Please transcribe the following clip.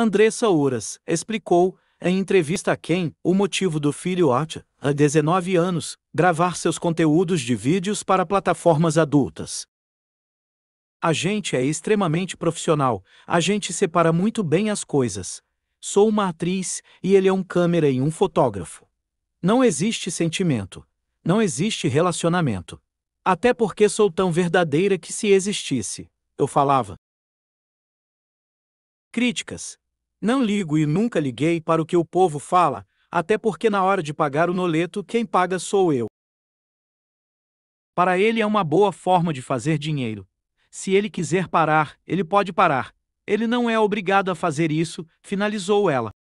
Andressa Uras explicou, em entrevista a quem, o motivo do filho Archer, a 19 anos, gravar seus conteúdos de vídeos para plataformas adultas. A gente é extremamente profissional, a gente separa muito bem as coisas. Sou uma atriz e ele é um câmera e um fotógrafo. Não existe sentimento. Não existe relacionamento. Até porque sou tão verdadeira que se existisse, eu falava. Críticas não ligo e nunca liguei para o que o povo fala, até porque na hora de pagar o noleto quem paga sou eu. Para ele é uma boa forma de fazer dinheiro. Se ele quiser parar, ele pode parar. Ele não é obrigado a fazer isso, finalizou ela.